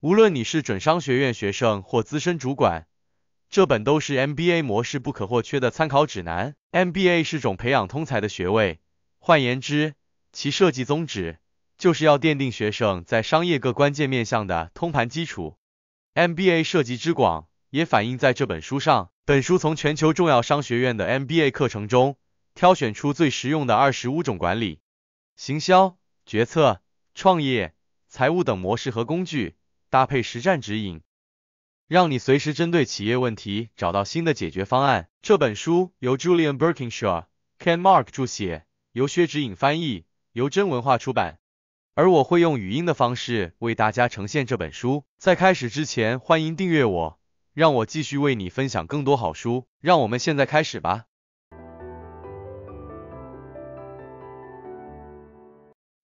无论你是准商学院学生或资深主管，这本都是 MBA 模式不可或缺的参考指南。MBA 是种培养通才的学位，换言之，其设计宗旨就是要奠定学生在商业各关键面向的通盘基础。MBA 涉及之广，也反映在这本书上。本书从全球重要商学院的 MBA 课程中挑选出最实用的二十五种管理、行销、决策、创业、财务等模式和工具。搭配实战指引，让你随时针对企业问题找到新的解决方案。这本书由 Julian Birkinshaw、Ken Mark 注写，由薛指引翻译，由真文化出版。而我会用语音的方式为大家呈现这本书。在开始之前，欢迎订阅我，让我继续为你分享更多好书。让我们现在开始吧。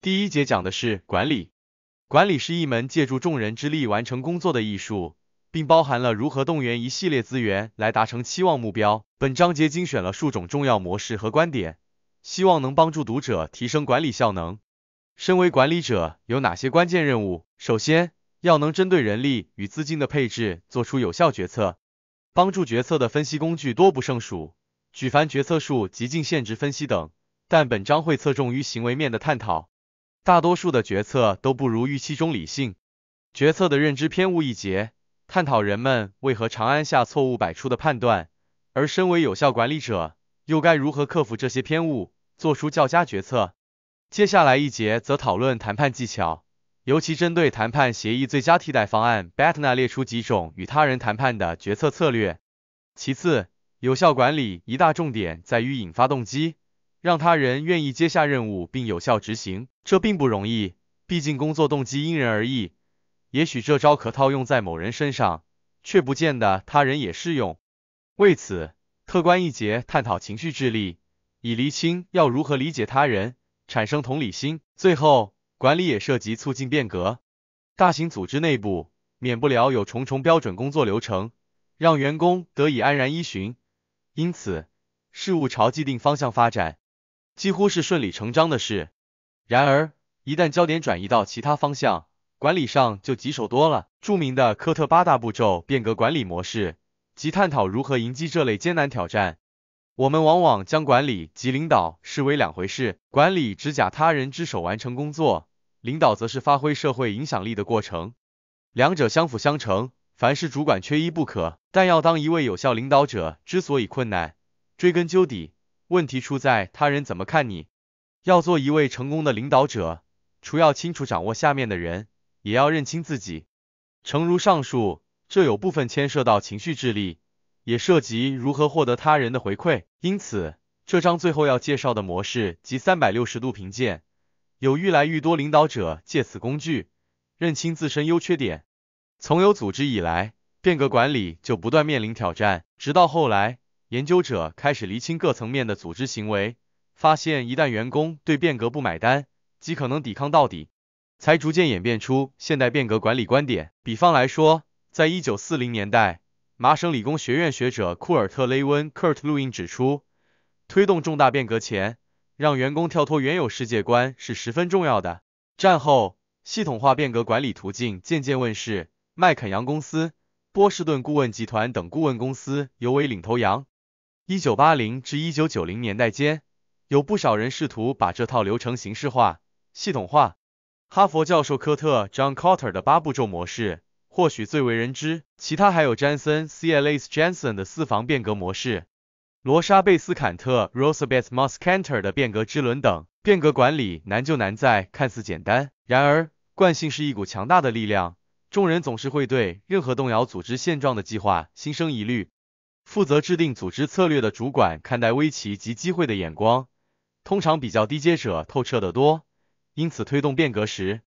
第一节讲的是管理。管理是一门借助众人之力完成工作的艺术，并包含了如何动员一系列资源来达成期望目标。本章节精选了数种重要模式和观点，希望能帮助读者提升管理效能。身为管理者，有哪些关键任务？首先，要能针对人力与资金的配置做出有效决策。帮助决策的分析工具多不胜数，举凡决策树、极尽限值分析等，但本章会侧重于行为面的探讨。大多数的决策都不如预期中理性，决策的认知偏误一节探讨人们为何长安下错误百出的判断，而身为有效管理者又该如何克服这些偏误，做出较佳决策。接下来一节则讨论谈判技巧，尤其针对谈判协议最佳替代方案。Batna 列出几种与他人谈判的决策策略。其次，有效管理一大重点在于引发动机。让他人愿意接下任务并有效执行，这并不容易，毕竟工作动机因人而异。也许这招可套用在某人身上，却不见得他人也适用。为此，客观一节探讨情绪智力，以厘清要如何理解他人，产生同理心。最后，管理也涉及促进变革。大型组织内部，免不了有重重标准工作流程，让员工得以安然依循，因此事物朝既定方向发展。几乎是顺理成章的事。然而，一旦焦点转移到其他方向，管理上就棘手多了。著名的科特八大步骤变革管理模式，即探讨如何迎击这类艰难挑战。我们往往将管理及领导视为两回事。管理指假他人之手完成工作，领导则是发挥社会影响力的过程。两者相辅相成，凡事主管缺一不可。但要当一位有效领导者之所以困难，追根究底。问题出在他人怎么看你。要做一位成功的领导者，除要清楚掌握下面的人，也要认清自己。诚如上述，这有部分牵涉到情绪智力，也涉及如何获得他人的回馈。因此，这章最后要介绍的模式及三百六十度评鉴，有愈来愈多领导者借此工具认清自身优缺点。从有组织以来，变革管理就不断面临挑战，直到后来。研究者开始厘清各层面的组织行为，发现一旦员工对变革不买单，极可能抵抗到底，才逐渐演变出现代变革管理观点。比方来说，在一九四零年代，麻省理工学院学者库尔特·雷温 （Kurt Lewin） 指出，推动重大变革前，让员工跳脱原有世界观是十分重要的。战后，系统化变革管理途径渐渐问世，麦肯扬公司、波士顿顾问集团等顾问公司尤为领头羊。一九八零至一九九零年代间，有不少人试图把这套流程形式化、系统化。哈佛教授科特 （John c o t t e r 的八步骤模式或许最为人知，其他还有詹森 （C. L. S. Jensen） 的四房变革模式、罗莎贝斯·坎特 （Rosa Beth Moskantor） 的变革之轮等。变革管理难就难在看似简单，然而惯性是一股强大的力量，众人总是会对任何动摇组织现状的计划心生疑虑。负责制定组织策略的主管看待危机及机会的眼光，通常比较低阶者透彻得多。因此，推动变革时，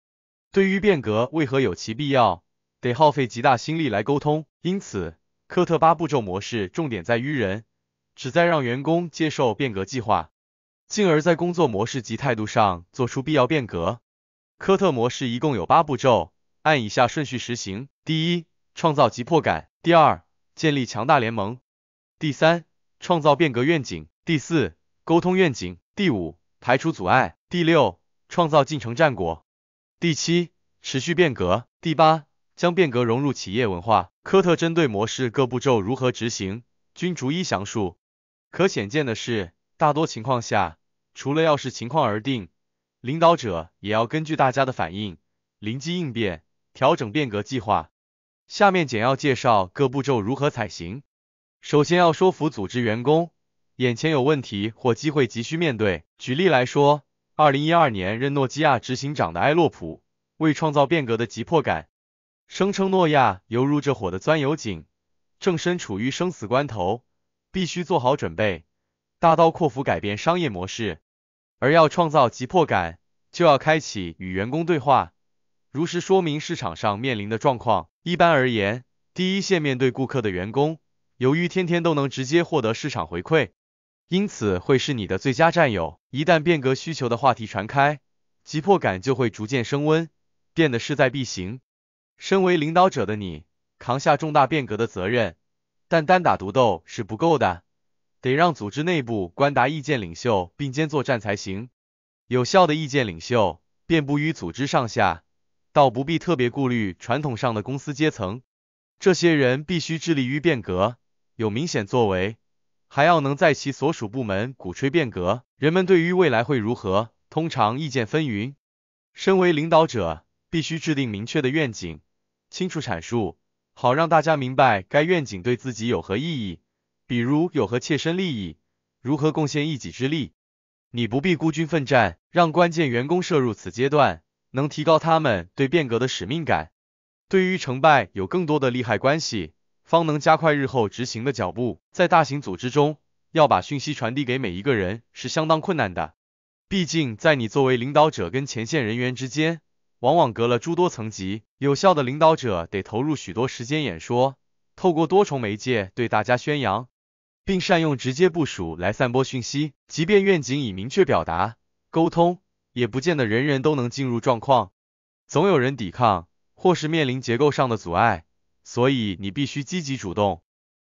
对于变革为何有其必要，得耗费极大心力来沟通。因此，科特八步骤模式重点在于人，旨在让员工接受变革计划，进而在工作模式及态度上做出必要变革。科特模式一共有八步骤，按以下顺序实行：第一，创造急迫感；第二，建立强大联盟。第三，创造变革愿景；第四，沟通愿景；第五，排除阻碍；第六，创造进程战果；第七，持续变革；第八，将变革融入企业文化。科特针对模式各步骤如何执行，均逐一详述。可显见的是，大多情况下，除了要视情况而定，领导者也要根据大家的反应，临机应变，调整变革计划。下面简要介绍各步骤如何采行。首先要说服组织员工，眼前有问题或机会急需面对。举例来说，二零一二年任诺基亚执行长的埃洛普，为创造变革的急迫感，声称诺亚犹如这火的钻油井，正身处于生死关头，必须做好准备，大刀阔斧改变商业模式。而要创造急迫感，就要开启与员工对话，如实说明市场上面临的状况。一般而言，第一线面对顾客的员工。由于天天都能直接获得市场回馈，因此会是你的最佳战友。一旦变革需求的话题传开，急迫感就会逐渐升温，变得势在必行。身为领导者的你，扛下重大变革的责任，但单打独斗是不够的，得让组织内部官达意见领袖并肩作战才行。有效的意见领袖遍布于组织上下，倒不必特别顾虑传统上的公司阶层。这些人必须致力于变革。有明显作为，还要能在其所属部门鼓吹变革。人们对于未来会如何，通常意见纷纭。身为领导者，必须制定明确的愿景，清楚阐述，好让大家明白该愿景对自己有何意义，比如有何切身利益，如何贡献一己之力。你不必孤军奋战，让关键员工涉入此阶段，能提高他们对变革的使命感，对于成败有更多的利害关系。方能加快日后执行的脚步。在大型组织中，要把讯息传递给每一个人是相当困难的。毕竟，在你作为领导者跟前线人员之间，往往隔了诸多层级。有效的领导者得投入许多时间演说，透过多重媒介对大家宣扬，并善用直接部署来散播讯息。即便愿景已明确表达、沟通，也不见得人人都能进入状况。总有人抵抗，或是面临结构上的阻碍。所以你必须积极主动，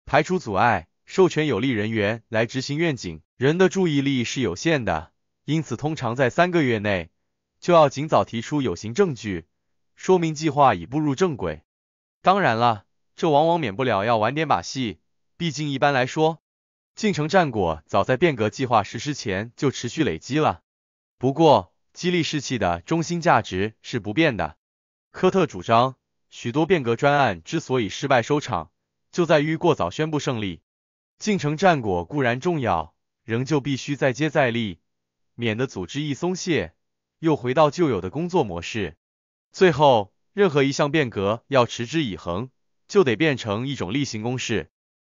排除阻碍，授权有利人员来执行愿景。人的注意力是有限的，因此通常在三个月内就要尽早提出有形证据，说明计划已步入正轨。当然了，这往往免不了要玩点把戏，毕竟一般来说，进程战果早在变革计划实施前就持续累积了。不过，激励士气的中心价值是不变的。科特主张。许多变革专案之所以失败收场，就在于过早宣布胜利。进程战果固然重要，仍旧必须再接再厉，免得组织一松懈，又回到旧有的工作模式。最后，任何一项变革要持之以恒，就得变成一种例行公事。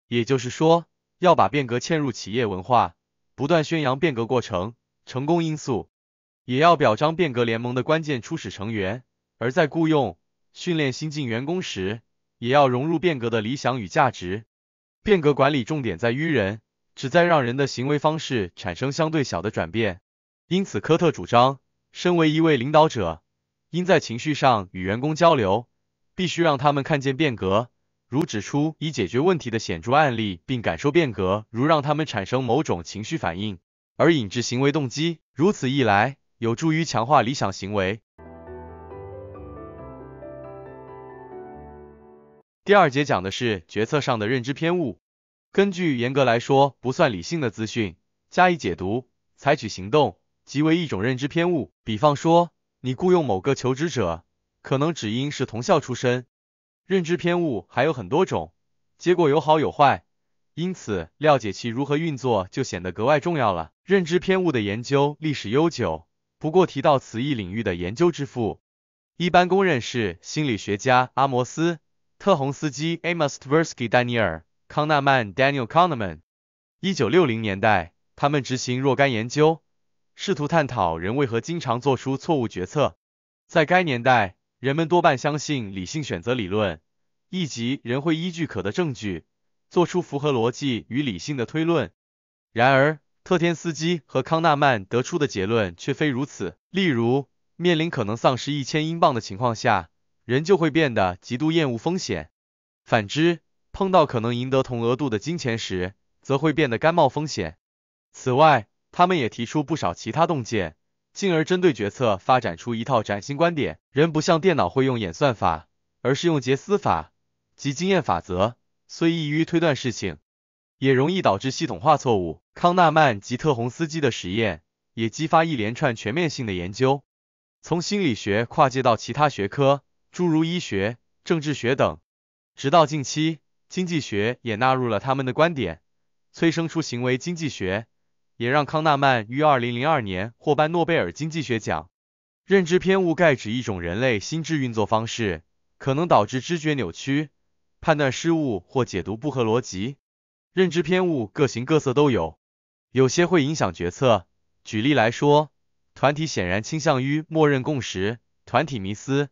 也就是说，要把变革嵌入企业文化，不断宣扬变革过程、成功因素，也要表彰变革联盟的关键初始成员，而在雇佣。训练新进员工时，也要融入变革的理想与价值。变革管理重点在“于人”，旨在让人的行为方式产生相对小的转变。因此，科特主张，身为一位领导者，应在情绪上与员工交流，必须让他们看见变革，如指出已解决问题的显著案例，并感受变革，如让他们产生某种情绪反应，而引致行为动机。如此一来，有助于强化理想行为。第二节讲的是决策上的认知偏误，根据严格来说不算理性的资讯加以解读，采取行动即为一种认知偏误。比方说，你雇佣某个求职者，可能只因是同校出身。认知偏误还有很多种，结果有好有坏，因此了解其如何运作就显得格外重要了。认知偏误的研究历史悠久，不过提到此一领域的研究之父，一般公认是心理学家阿摩斯。特洪斯基 （Amos Tversky）、丹尼尔·康纳曼 （Daniel Kahneman） 一九六零年代，他们执行若干研究，试图探讨人为何经常做出错误决策。在该年代，人们多半相信理性选择理论，以及人会依据可得证据，做出符合逻辑与理性的推论。然而，特天斯基和康纳曼得出的结论却非如此。例如，面临可能丧失一千英镑的情况下，人就会变得极度厌恶风险，反之，碰到可能赢得同额度的金钱时，则会变得甘冒风险。此外，他们也提出不少其他洞见，进而针对决策发展出一套崭新观点。人不像电脑会用演算法，而是用杰斯法及经验法则，虽易于推断事情，也容易导致系统化错误。康纳曼及特洪斯基的实验也激发一连串全面性的研究，从心理学跨界到其他学科。诸如医学、政治学等，直到近期，经济学也纳入了他们的观点，催生出行为经济学，也让康纳曼于二零零二年获颁诺贝尔经济学奖。认知偏误概指一种人类心智运作方式，可能导致知觉扭曲、判断失误或解读不合逻辑。认知偏误各形各色都有，有些会影响决策。举例来说，团体显然倾向于默认共识，团体迷思。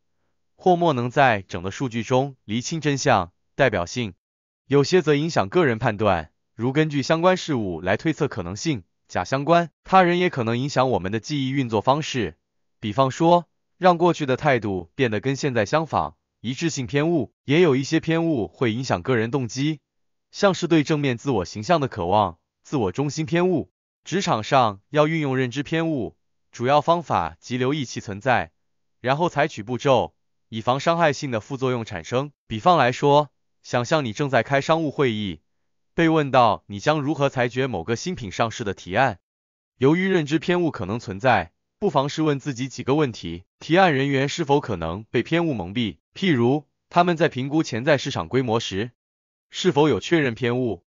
或莫能在整的数据中厘清真相代表性，有些则影响个人判断，如根据相关事物来推测可能性假相关。他人也可能影响我们的记忆运作方式，比方说让过去的态度变得跟现在相仿一致性偏误。也有一些偏误会影响个人动机，像是对正面自我形象的渴望自我中心偏误。职场上要运用认知偏误，主要方法即留意其存在，然后采取步骤。以防伤害性的副作用产生。比方来说，想象你正在开商务会议，被问到你将如何裁决某个新品上市的提案。由于认知偏误可能存在，不妨试问自己几个问题：提案人员是否可能被偏误蒙蔽？譬如他们在评估潜在市场规模时，是否有确认偏误，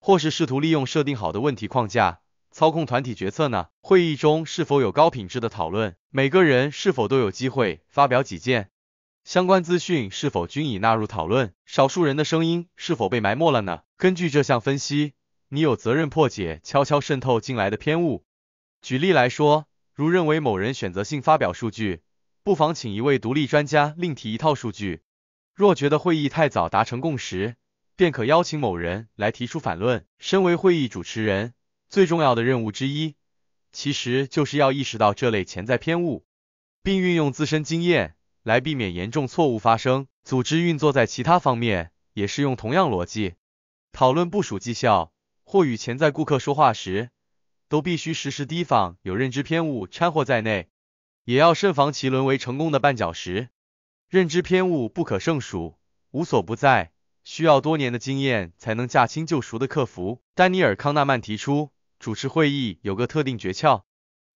或是试图利用设定好的问题框架操控团体决策呢？会议中是否有高品质的讨论？每个人是否都有机会发表己见？相关资讯是否均已纳入讨论？少数人的声音是否被埋没了呢？根据这项分析，你有责任破解悄悄渗透进来的偏误。举例来说，如认为某人选择性发表数据，不妨请一位独立专家另提一套数据。若觉得会议太早达成共识，便可邀请某人来提出反论。身为会议主持人，最重要的任务之一，其实就是要意识到这类潜在偏误，并运用自身经验。来避免严重错误发生。组织运作在其他方面也是用同样逻辑。讨论部署绩效或与潜在顾客说话时，都必须时时提防有认知偏误掺和在内，也要慎防其沦为成功的绊脚石。认知偏误不可胜数，无所不在，需要多年的经验才能驾轻就熟的克服。丹尼尔·康纳曼提出，主持会议有个特定诀窍：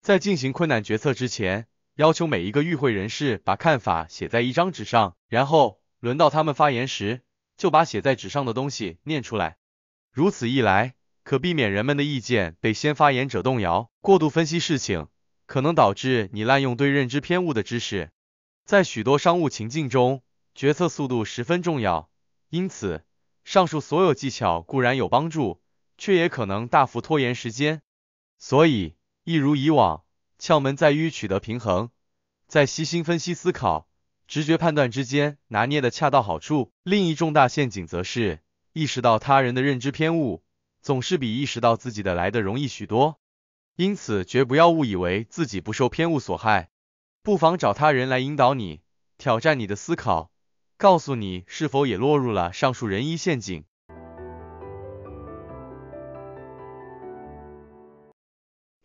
在进行困难决策之前。要求每一个与会人士把看法写在一张纸上，然后轮到他们发言时，就把写在纸上的东西念出来。如此一来，可避免人们的意见被先发言者动摇。过度分析事情可能导致你滥用对认知偏误的知识。在许多商务情境中，决策速度十分重要，因此上述所有技巧固然有帮助，却也可能大幅拖延时间。所以，一如以往。窍门在于取得平衡，在细心分析、思考、直觉判断之间拿捏的恰到好处。另一重大陷阱则是意识到他人的认知偏误，总是比意识到自己的来的容易许多。因此，绝不要误以为自己不受偏误所害，不妨找他人来引导你，挑战你的思考，告诉你是否也落入了上述人一陷阱。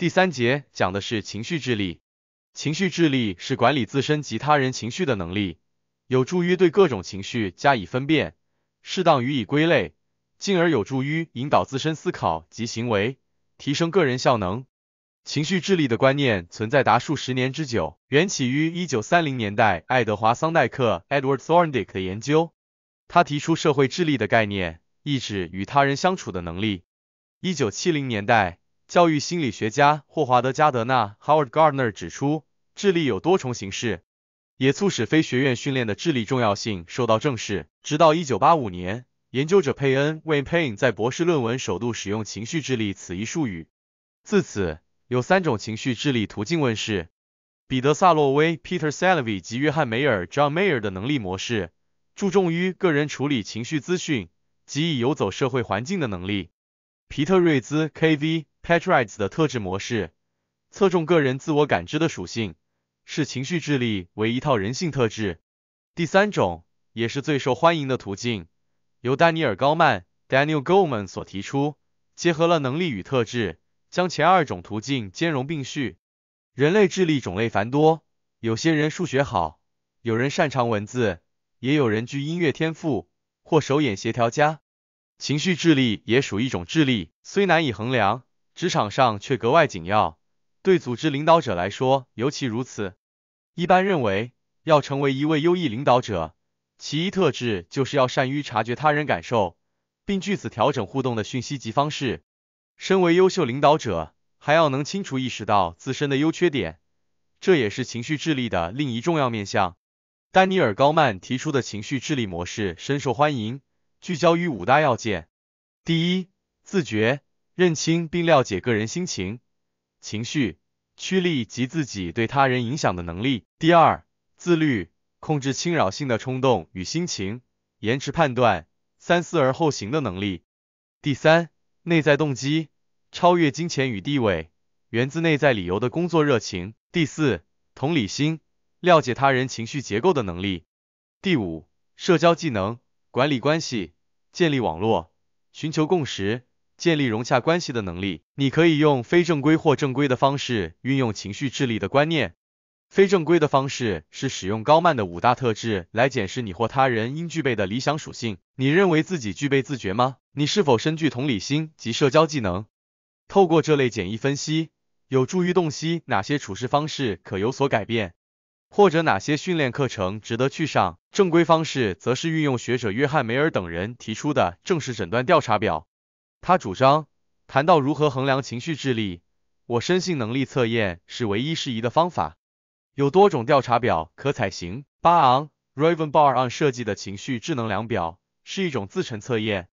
第三节讲的是情绪智力。情绪智力是管理自身及他人情绪的能力，有助于对各种情绪加以分辨，适当予以归类，进而有助于引导自身思考及行为，提升个人效能。情绪智力的观念存在达数十年之久，缘起于一九三零年代爱德华桑代克 （Edward Thorndike） 的研究。他提出社会智力的概念，意指与他人相处的能力。一九七零年代。教育心理学家霍华德·加德纳 （Howard Gardner） 指出，智力有多重形式，也促使非学院训练的智力重要性受到正视。直到一九八五年，研究者佩恩 w a y n Payne） 在博士论文首度使用“情绪智力”此一术语。自此，有三种情绪智力途径问世：彼得·萨洛威 （Peter Salovey） 及约翰·梅尔 （John Mayer） 的能力模式，注重于个人处理情绪资讯及以游走社会环境的能力；皮特·瑞兹 （K. V.）。p a t r i d e s 的特质模式侧重个人自我感知的属性，视情绪智力为一套人性特质。第三种，也是最受欢迎的途径，由丹尼尔高曼 Daniel Goleman 所提出，结合了能力与特质，将前二种途径兼容并蓄。人类智力种类繁多，有些人数学好，有人擅长文字，也有人具音乐天赋或手眼协调佳。情绪智力也属一种智力，虽难以衡量。职场上却格外紧要，对组织领导者来说尤其如此。一般认为，要成为一位优异领导者，其一特质就是要善于察觉他人感受，并据此调整互动的讯息及方式。身为优秀领导者，还要能清楚意识到自身的优缺点，这也是情绪智力的另一重要面向。丹尼尔·高曼提出的情绪智力模式深受欢迎，聚焦于五大要件：第一，自觉。认清并了解个人心情、情绪、驱力及自己对他人影响的能力。第二，自律，控制侵扰性的冲动与心情，延迟判断，三思而后行的能力。第三，内在动机，超越金钱与地位，源自内在理由的工作热情。第四，同理心，了解他人情绪结构的能力。第五，社交技能，管理关系，建立网络，寻求共识。建立融洽关系的能力，你可以用非正规或正规的方式运用情绪智力的观念。非正规的方式是使用高曼的五大特质来检视你或他人应具备的理想属性。你认为自己具备自觉吗？你是否深具同理心及社交技能？透过这类简易分析，有助于洞悉哪些处事方式可有所改变，或者哪些训练课程值得去上。正规方式则是运用学者约翰梅尔等人提出的正式诊断调查表。他主张，谈到如何衡量情绪智力，我深信能力测验是唯一适宜的方法。有多种调查表可采行。巴昂 （Raven b a r o n 设计的情绪智能量表是一种自成测验，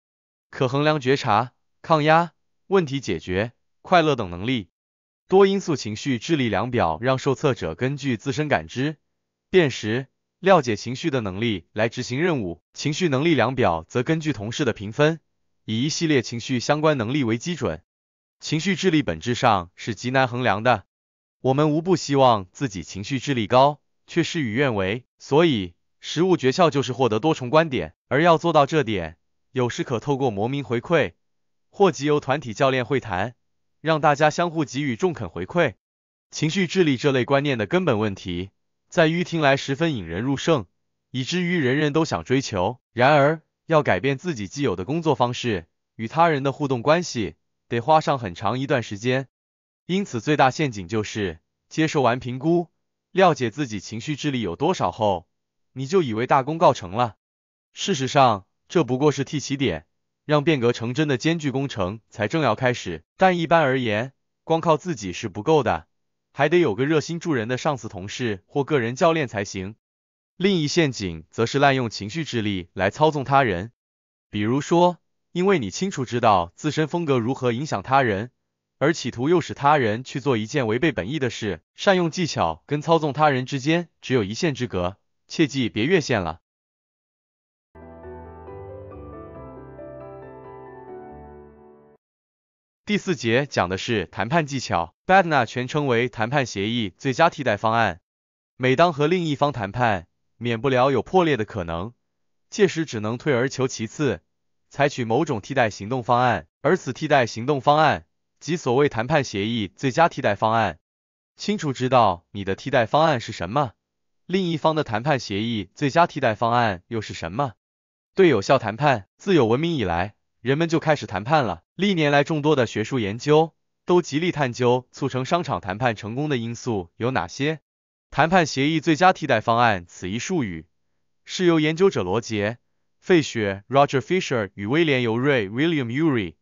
可衡量觉察、抗压、问题解决、快乐等能力。多因素情绪智力量表让受测者根据自身感知、辨识、了解情绪的能力来执行任务。情绪能力量表则根据同事的评分。以一系列情绪相关能力为基准，情绪智力本质上是极难衡量的。我们无不希望自己情绪智力高，却事与愿违。所以，实物诀窍就是获得多重观点，而要做到这点，有时可透过模名回馈，或集由团体教练会谈，让大家相互给予中肯回馈。情绪智力这类观念的根本问题，在于听来十分引人入胜，以至于人人都想追求。然而，要改变自己既有的工作方式与他人的互动关系，得花上很长一段时间。因此，最大陷阱就是接受完评估，了解自己情绪智力有多少后，你就以为大功告成了。事实上，这不过是替起点，让变革成真的艰巨工程才正要开始。但一般而言，光靠自己是不够的，还得有个热心助人的上司、同事或个人教练才行。另一陷阱则是滥用情绪智力来操纵他人，比如说，因为你清楚知道自身风格如何影响他人，而企图诱使他人去做一件违背本意的事。善用技巧跟操纵他人之间只有一线之隔，切记别越线了。第四节讲的是谈判技巧 b a d n a 全称为谈判协议最佳替代方案。每当和另一方谈判，免不了有破裂的可能，届时只能退而求其次，采取某种替代行动方案。而此替代行动方案，即所谓谈判协议最佳替代方案。清楚知道你的替代方案是什么，另一方的谈判协议最佳替代方案又是什么？对有效谈判，自有文明以来，人们就开始谈判了。历年来众多的学术研究，都极力探究促成商场谈判成功的因素有哪些。谈判协议最佳替代方案此一术语，是由研究者罗杰·费雪 （Roger Fisher） 与威廉·尤瑞 （William Ury）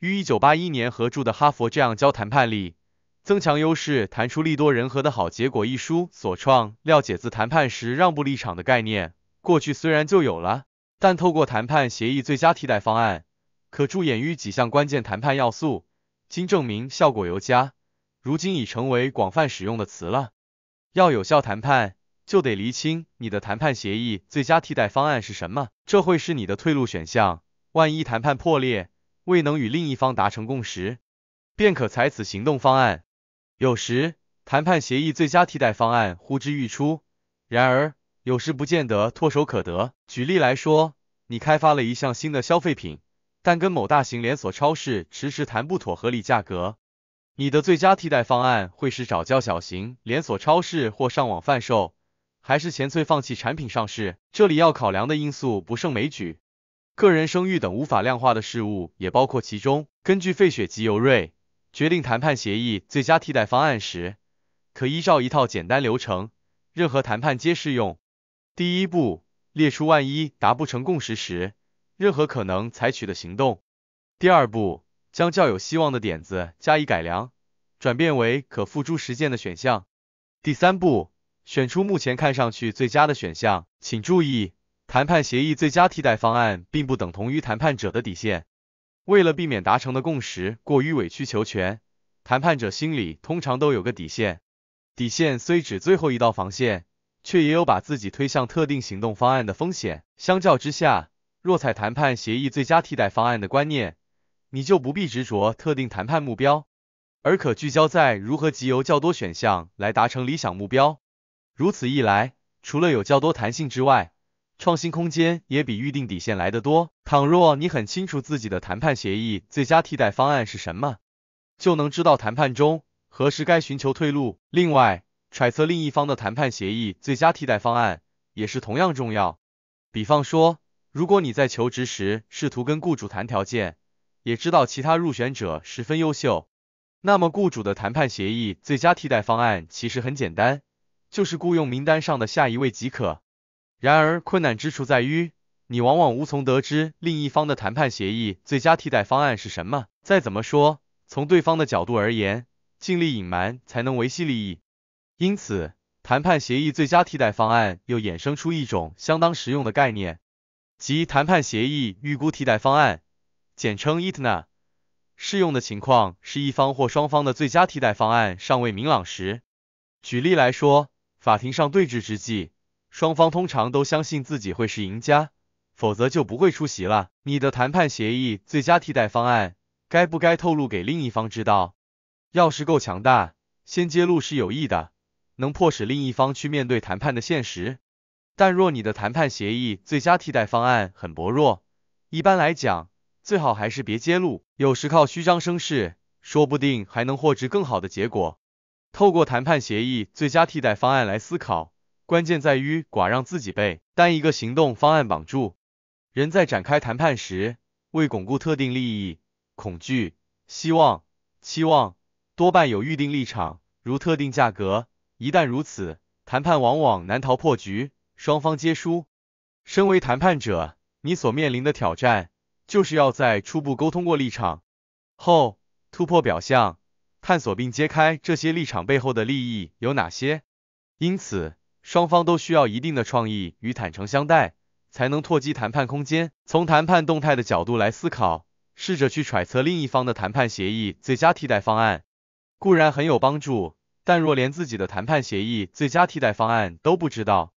于1981年合著的《哈佛这样教谈判力：增强优势，谈出利多人和的好结果》一书所创，廖解自谈判时让步立场的概念。过去虽然就有了，但透过谈判协议最佳替代方案，可助眼于几项关键谈判要素，经证明效果尤佳，如今已成为广泛使用的词了。要有效谈判，就得厘清你的谈判协议最佳替代方案是什么，这会是你的退路选项。万一谈判破裂，未能与另一方达成共识，便可采此行动方案。有时谈判协议最佳替代方案呼之欲出，然而有时不见得唾手可得。举例来说，你开发了一项新的消费品，但跟某大型连锁超市迟迟谈不妥合理价格。你的最佳替代方案会是找较小型连锁超市或上网贩售，还是干脆放弃产品上市？这里要考量的因素不胜枚举，个人声誉等无法量化的事物也包括其中。根据费雪及尤瑞，决定谈判协议最佳替代方案时，可依照一套简单流程，任何谈判皆适用。第一步，列出万一达不成共识时，任何可能采取的行动。第二步。将较有希望的点子加以改良，转变为可付诸实践的选项。第三步，选出目前看上去最佳的选项。请注意，谈判协议最佳替代方案并不等同于谈判者的底线。为了避免达成的共识过于委曲求全，谈判者心里通常都有个底线。底线虽指最后一道防线，却也有把自己推向特定行动方案的风险。相较之下，若采谈判协议最佳替代方案的观念。你就不必执着特定谈判目标，而可聚焦在如何集邮较多选项来达成理想目标。如此一来，除了有较多弹性之外，创新空间也比预定底线来得多。倘若你很清楚自己的谈判协议最佳替代方案是什么，就能知道谈判中何时该寻求退路。另外，揣测另一方的谈判协议最佳替代方案也是同样重要。比方说，如果你在求职时试图跟雇主谈条件。也知道其他入选者十分优秀，那么雇主的谈判协议最佳替代方案其实很简单，就是雇佣名单上的下一位即可。然而困难之处在于，你往往无从得知另一方的谈判协议最佳替代方案是什么。再怎么说，从对方的角度而言，尽力隐瞒才能维系利益。因此，谈判协议最佳替代方案又衍生出一种相当实用的概念，即谈判协议预估替代方案。简称 e t n a 适用的情况是一方或双方的最佳替代方案尚未明朗时。举例来说，法庭上对峙之际，双方通常都相信自己会是赢家，否则就不会出席了。你的谈判协议最佳替代方案该不该透露给另一方知道？要是够强大，先揭露是有益的，能迫使另一方去面对谈判的现实。但若你的谈判协议最佳替代方案很薄弱，一般来讲。最好还是别揭露，有时靠虚张声势，说不定还能获致更好的结果。透过谈判协议、最佳替代方案来思考，关键在于寡让自己被单一个行动方案绑住。人在展开谈判时，为巩固特定利益、恐惧、希望、期望，多半有预定立场，如特定价格。一旦如此，谈判往往难逃破局，双方皆输。身为谈判者，你所面临的挑战。就是要在初步沟通过立场后，突破表象，探索并揭开这些立场背后的利益有哪些。因此，双方都需要一定的创意与坦诚相待，才能拓基谈判空间。从谈判动态的角度来思考，试着去揣测另一方的谈判协议最佳替代方案，固然很有帮助。但若连自己的谈判协议最佳替代方案都不知道，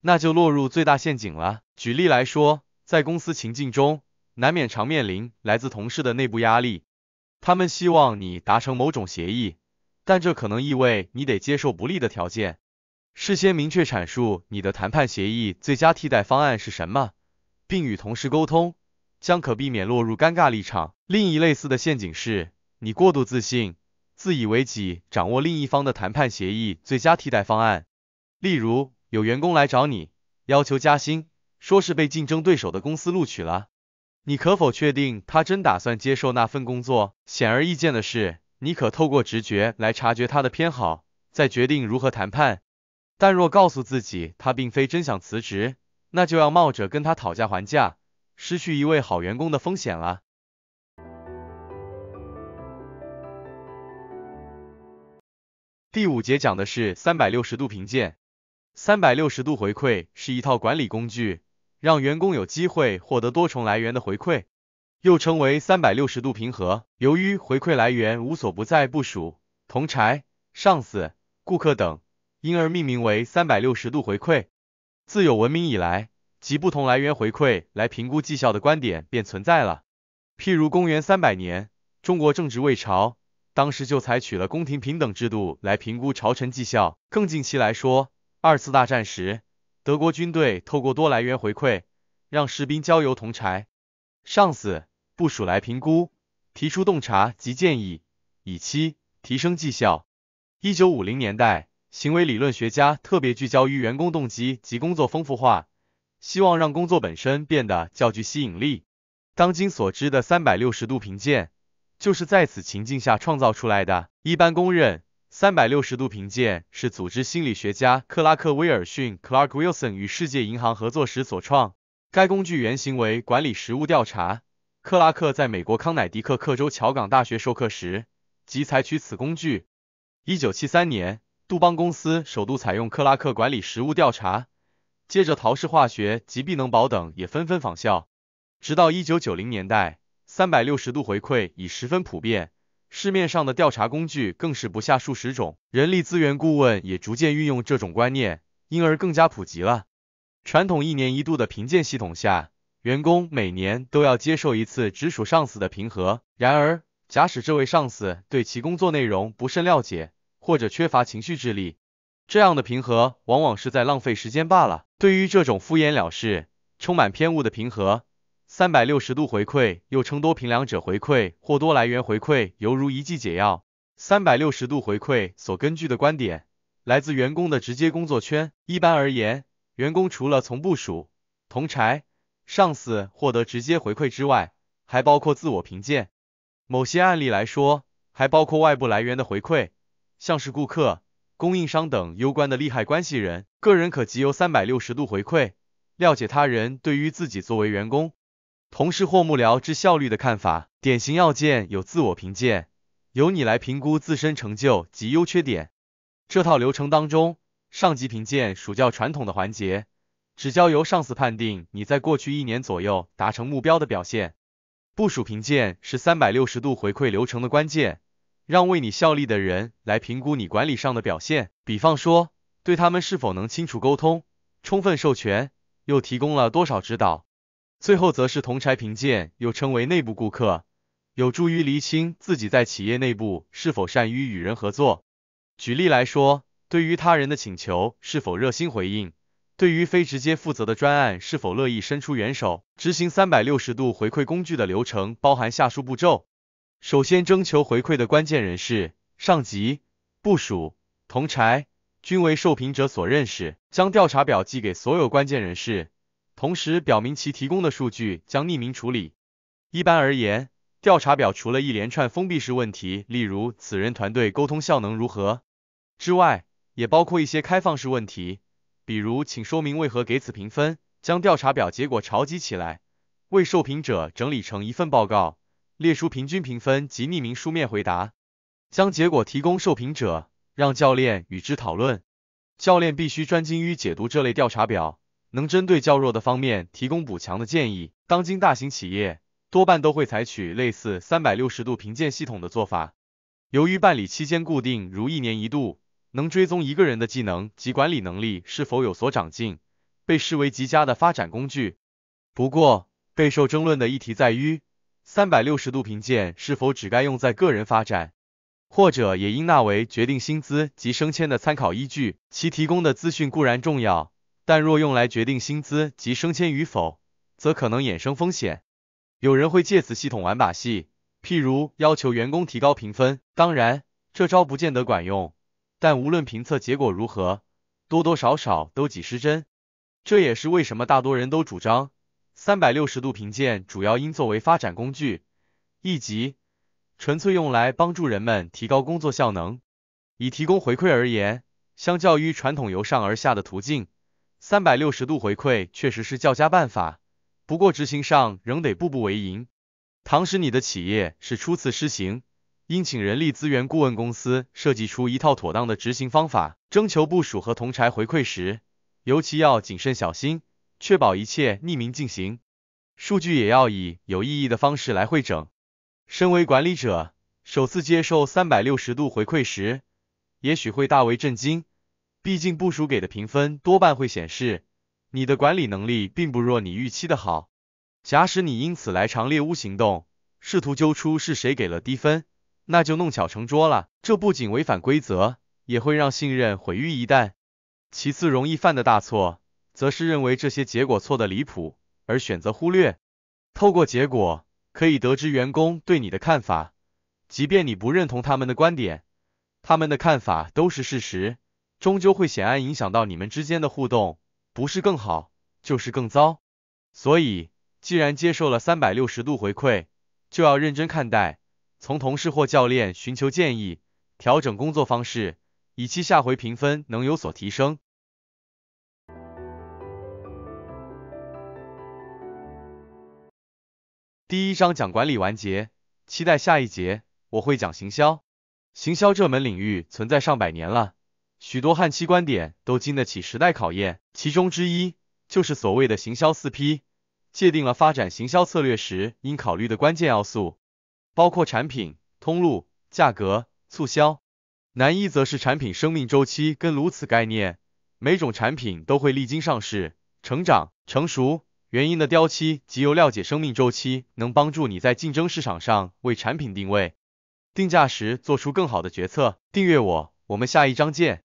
那就落入最大陷阱了。举例来说，在公司情境中。难免常面临来自同事的内部压力，他们希望你达成某种协议，但这可能意味你得接受不利的条件。事先明确阐述你的谈判协议最佳替代方案是什么，并与同事沟通，将可避免落入尴尬立场。另一类似的陷阱是你过度自信，自以为己掌握另一方的谈判协议最佳替代方案。例如，有员工来找你要求加薪，说是被竞争对手的公司录取了。你可否确定他真打算接受那份工作？显而易见的是，你可透过直觉来察觉他的偏好，再决定如何谈判。但若告诉自己他并非真想辞职，那就要冒着跟他讨价还价，失去一位好员工的风险了。第五节讲的是三百六十度评鉴，三百六十度回馈是一套管理工具。让员工有机会获得多重来源的回馈，又称为三百六十度平和。由于回馈来源无所不在，部署同柴、上司、顾客等，因而命名为三百六十度回馈。自有文明以来，及不同来源回馈来评估绩效的观点便存在了。譬如公元三百年，中国正值魏朝，当时就采取了宫廷平等制度来评估朝臣绩效。更近期来说，二次大战时。德国军队透过多来源回馈，让士兵交由同柴，上司部署来评估，提出洞察及建议，以期提升绩效。一九五零年代，行为理论学家特别聚焦于员工动机及工作丰富化，希望让工作本身变得较具吸引力。当今所知的三百六十度评鉴，就是在此情境下创造出来的一般公认。三百六十度评鉴是组织心理学家克拉克·威尔逊 （Clark Wilson） 与世界银行合作时所创。该工具原型为管理实务调查。克拉克在美国康乃狄克州乔港大学授课时即采取此工具。一九七三年，杜邦公司首度采用克拉克管理实务调查，接着陶氏化学及必能宝等也纷纷仿效。直到一九九零年代，三百六十度回馈已十分普遍。市面上的调查工具更是不下数十种，人力资源顾问也逐渐运用这种观念，因而更加普及了。传统一年一度的评鉴系统下，员工每年都要接受一次直属上司的评核。然而，假使这位上司对其工作内容不甚了解，或者缺乏情绪智力，这样的评核往往是在浪费时间罢了。对于这种敷衍了事、充满偏误的评核，三百六十度回馈，又称多平两者回馈或多来源回馈，犹如一剂解药。三百六十度回馈所根据的观点，来自员工的直接工作圈。一般而言，员工除了从部署、同柴、上司获得直接回馈之外，还包括自我评鉴。某些案例来说，还包括外部来源的回馈，像是顾客、供应商等攸关的利害关系人。个人可藉由三百六十度回馈，了解他人对于自己作为员工。同事或幕僚之效率的看法，典型要件有自我评鉴，由你来评估自身成就及优缺点。这套流程当中，上级评鉴属较传统的环节，只交由上司判定你在过去一年左右达成目标的表现。部署评鉴是三百六十度回馈流程的关键，让为你效力的人来评估你管理上的表现，比方说，对他们是否能清楚沟通、充分授权，又提供了多少指导。最后则是同柴评鉴，又称为内部顾客，有助于厘清自己在企业内部是否善于与人合作。举例来说，对于他人的请求是否热心回应，对于非直接负责的专案是否乐意伸出援手。执行三百六十度回馈工具的流程包含下述步骤：首先，征求回馈的关键人士、上级、部署、同柴，均为受评者所认识，将调查表寄给所有关键人士。同时表明其提供的数据将匿名处理。一般而言，调查表除了一连串封闭式问题，例如此人团队沟通效能如何，之外，也包括一些开放式问题，比如请说明为何给此评分。将调查表结果朝集起来，为受评者整理成一份报告，列出平均评分及匿名书面回答。将结果提供受评者，让教练与之讨论。教练必须专精于解读这类调查表。能针对较弱的方面提供补强的建议。当今大型企业多半都会采取类似三百六十度评鉴系统的做法。由于办理期间固定，如一年一度，能追踪一个人的技能及管理能力是否有所长进，被视为极佳的发展工具。不过，备受争论的议题在于，三百六十度评鉴是否只该用在个人发展，或者也应纳为决定薪资及升迁的参考依据？其提供的资讯固然重要。但若用来决定薪资及升迁与否，则可能衍生风险。有人会借此系统玩把戏，譬如要求员工提高评分。当然，这招不见得管用，但无论评测结果如何，多多少少都几失真。这也是为什么大多人都主张，三百六十度评鉴主要应作为发展工具，以及纯粹用来帮助人们提高工作效能，以提供回馈而言，相较于传统由上而下的途径。三百六十度回馈确实是较佳办法，不过执行上仍得步步为营。倘使你的企业是初次施行，应请人力资源顾问公司设计出一套妥当的执行方法。征求部署和同柴回馈时，尤其要谨慎小心，确保一切匿名进行，数据也要以有意义的方式来汇整。身为管理者，首次接受三百六十度回馈时，也许会大为震惊。毕竟部署给的评分多半会显示你的管理能力并不弱，你预期的好。假使你因此来长猎屋行动，试图揪出是谁给了低分，那就弄巧成拙了。这不仅违反规则，也会让信任毁于一旦。其次，容易犯的大错，则是认为这些结果错的离谱而选择忽略。透过结果可以得知员工对你的看法，即便你不认同他们的观点，他们的看法都是事实。终究会显然影响到你们之间的互动，不是更好，就是更糟。所以，既然接受了三百六十度回馈，就要认真看待，从同事或教练寻求建议，调整工作方式，以期下回评分能有所提升。第一章讲管理完结，期待下一节，我会讲行销。行销这门领域存在上百年了。许多汉期观点都经得起时代考验，其中之一就是所谓的行销四 P，界定了发展行销策略时应考虑的关键要素，包括产品、通路、价格、促销。南一则是产品生命周期跟如此概念，每种产品都会历经上市、成长、成熟、原因的雕期，及由了解生命周期，能帮助你在竞争市场上为产品定位、定价时做出更好的决策。订阅我，我们下一章见。